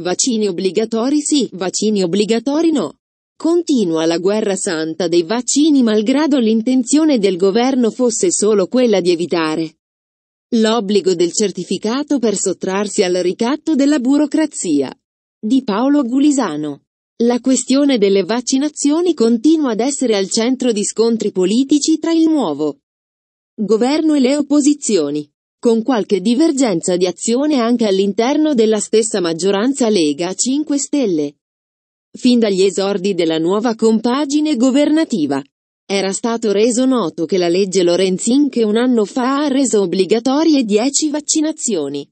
Vaccini obbligatori sì, vaccini obbligatori no. Continua la guerra santa dei vaccini malgrado l'intenzione del governo fosse solo quella di evitare l'obbligo del certificato per sottrarsi al ricatto della burocrazia. Di Paolo Gulisano. La questione delle vaccinazioni continua ad essere al centro di scontri politici tra il nuovo governo e le opposizioni con qualche divergenza di azione anche all'interno della stessa maggioranza Lega 5 Stelle. Fin dagli esordi della nuova compagine governativa, era stato reso noto che la legge Lorenzin che un anno fa ha reso obbligatorie 10 vaccinazioni.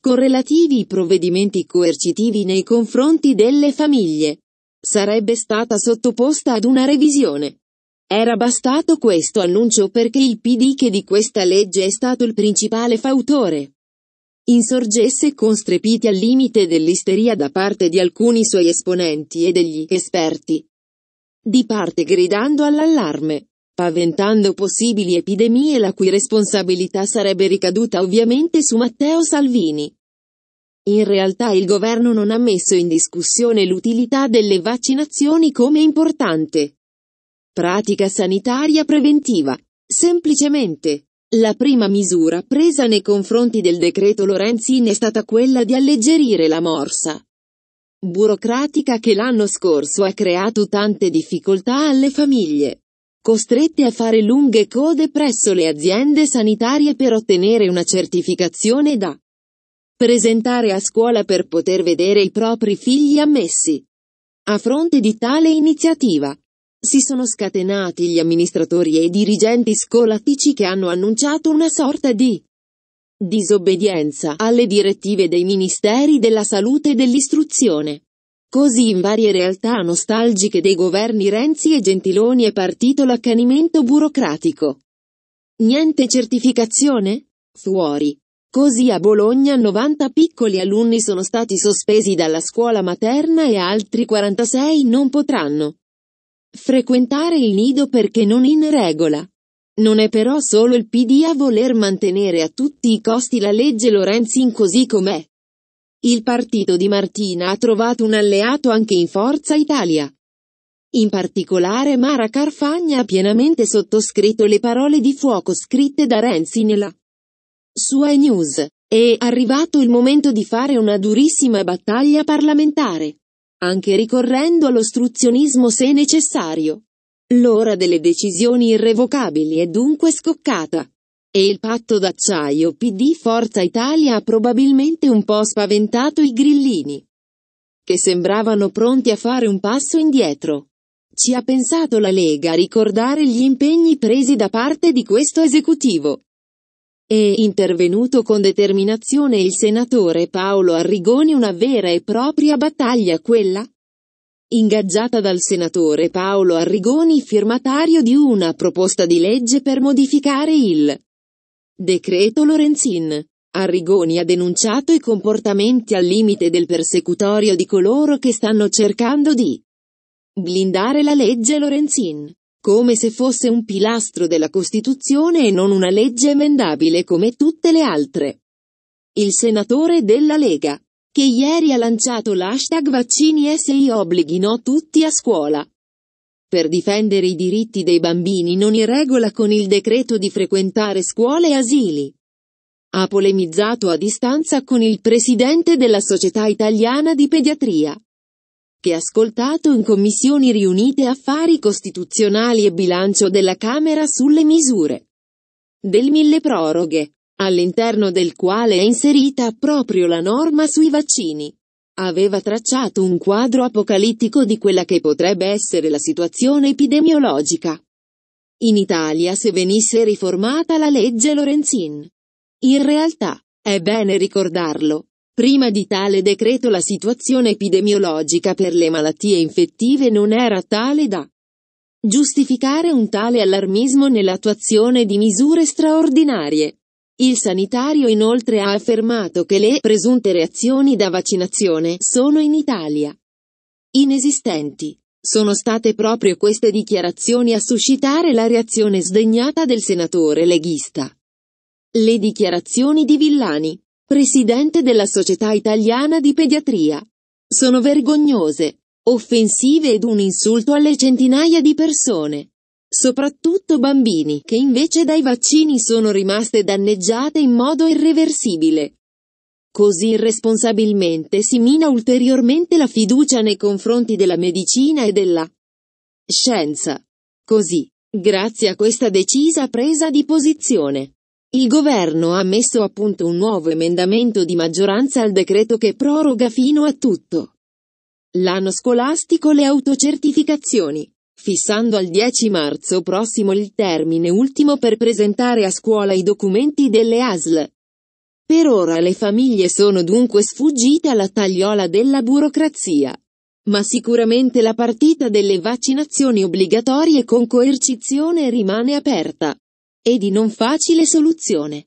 Con relativi provvedimenti coercitivi nei confronti delle famiglie, sarebbe stata sottoposta ad una revisione. Era bastato questo annuncio perché il PD che di questa legge è stato il principale fautore insorgesse con strepiti al limite dell'isteria da parte di alcuni suoi esponenti e degli esperti. Di parte gridando all'allarme, paventando possibili epidemie la cui responsabilità sarebbe ricaduta ovviamente su Matteo Salvini. In realtà il governo non ha messo in discussione l'utilità delle vaccinazioni come importante Pratica sanitaria preventiva. Semplicemente. La prima misura presa nei confronti del decreto Lorenzin è stata quella di alleggerire la morsa burocratica che l'anno scorso ha creato tante difficoltà alle famiglie, costrette a fare lunghe code presso le aziende sanitarie per ottenere una certificazione da presentare a scuola per poter vedere i propri figli ammessi. A fronte di tale iniziativa, si sono scatenati gli amministratori e i dirigenti scolastici che hanno annunciato una sorta di disobbedienza alle direttive dei ministeri della salute e dell'istruzione. Così in varie realtà nostalgiche dei governi Renzi e Gentiloni è partito l'accanimento burocratico. Niente certificazione? Fuori. Così a Bologna 90 piccoli alunni sono stati sospesi dalla scuola materna e altri 46 non potranno Frequentare il nido perché non in regola. Non è però solo il PD a voler mantenere a tutti i costi la legge Lorenzin così com'è. Il partito di Martina ha trovato un alleato anche in Forza Italia. In particolare Mara Carfagna ha pienamente sottoscritto le parole di fuoco scritte da Renzi nella sua e news. È arrivato il momento di fare una durissima battaglia parlamentare anche ricorrendo all'ostruzionismo se necessario. L'ora delle decisioni irrevocabili è dunque scoccata. E il patto d'acciaio PD Forza Italia ha probabilmente un po' spaventato i grillini, che sembravano pronti a fare un passo indietro. Ci ha pensato la Lega a ricordare gli impegni presi da parte di questo esecutivo. E, intervenuto con determinazione il senatore Paolo Arrigoni una vera e propria battaglia quella? Ingaggiata dal senatore Paolo Arrigoni firmatario di una proposta di legge per modificare il decreto Lorenzin. Arrigoni ha denunciato i comportamenti al limite del persecutorio di coloro che stanno cercando di blindare la legge Lorenzin come se fosse un pilastro della Costituzione e non una legge emendabile come tutte le altre. Il senatore della Lega, che ieri ha lanciato l'hashtag vaccini SI obblighi no tutti a scuola. Per difendere i diritti dei bambini non in regola con il decreto di frequentare scuole e asili. Ha polemizzato a distanza con il presidente della Società Italiana di Pediatria e ascoltato in commissioni riunite affari costituzionali e bilancio della Camera sulle misure del mille proroghe, all'interno del quale è inserita proprio la norma sui vaccini. Aveva tracciato un quadro apocalittico di quella che potrebbe essere la situazione epidemiologica. In Italia se venisse riformata la legge Lorenzin. In realtà, è bene ricordarlo, Prima di tale decreto la situazione epidemiologica per le malattie infettive non era tale da giustificare un tale allarmismo nell'attuazione di misure straordinarie. Il sanitario inoltre ha affermato che le presunte reazioni da vaccinazione sono in Italia inesistenti. Sono state proprio queste dichiarazioni a suscitare la reazione sdegnata del senatore leghista. Le dichiarazioni di Villani Presidente della Società Italiana di Pediatria. Sono vergognose, offensive ed un insulto alle centinaia di persone, soprattutto bambini, che invece dai vaccini sono rimaste danneggiate in modo irreversibile. Così irresponsabilmente si mina ulteriormente la fiducia nei confronti della medicina e della scienza. Così, grazie a questa decisa presa di posizione, il governo ha messo a punto un nuovo emendamento di maggioranza al decreto che proroga fino a tutto l'anno scolastico le autocertificazioni, fissando al 10 marzo prossimo il termine ultimo per presentare a scuola i documenti delle ASL. Per ora le famiglie sono dunque sfuggite alla tagliola della burocrazia. Ma sicuramente la partita delle vaccinazioni obbligatorie con coercizione rimane aperta e di non facile soluzione.